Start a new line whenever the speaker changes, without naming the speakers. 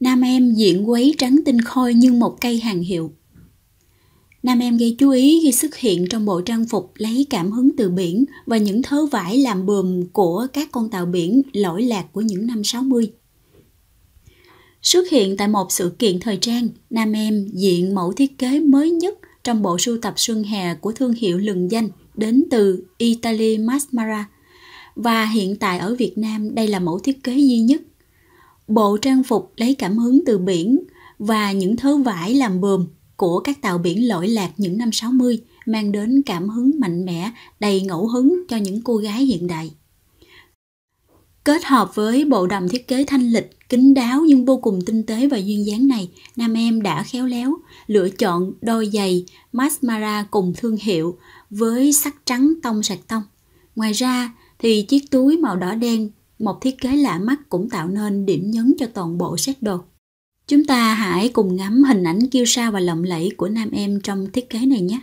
Nam em diện quấy trắng tinh khôi như một cây hàng hiệu. Nam em gây chú ý khi xuất hiện trong bộ trang phục lấy cảm hứng từ biển và những thớ vải làm bùm của các con tàu biển lỗi lạc của những năm 60. Xuất hiện tại một sự kiện thời trang, Nam em diện mẫu thiết kế mới nhất trong bộ sưu tập xuân hè của thương hiệu lừng danh đến từ Italy Masmara. Và hiện tại ở Việt Nam đây là mẫu thiết kế duy nhất Bộ trang phục lấy cảm hứng từ biển và những thớ vải làm bờm của các tàu biển lỗi lạc những năm 60 mang đến cảm hứng mạnh mẽ, đầy ngẫu hứng cho những cô gái hiện đại. Kết hợp với bộ đầm thiết kế thanh lịch, kín đáo nhưng vô cùng tinh tế và duyên dáng này, nam em đã khéo léo lựa chọn đôi giày Masmara cùng thương hiệu với sắc trắng tông sạch tông. Ngoài ra thì chiếc túi màu đỏ đen một thiết kế lạ mắt cũng tạo nên điểm nhấn cho toàn bộ set đồ. Chúng ta hãy cùng ngắm hình ảnh kiêu sa và lộng lẫy của nam em trong
thiết kế này nhé.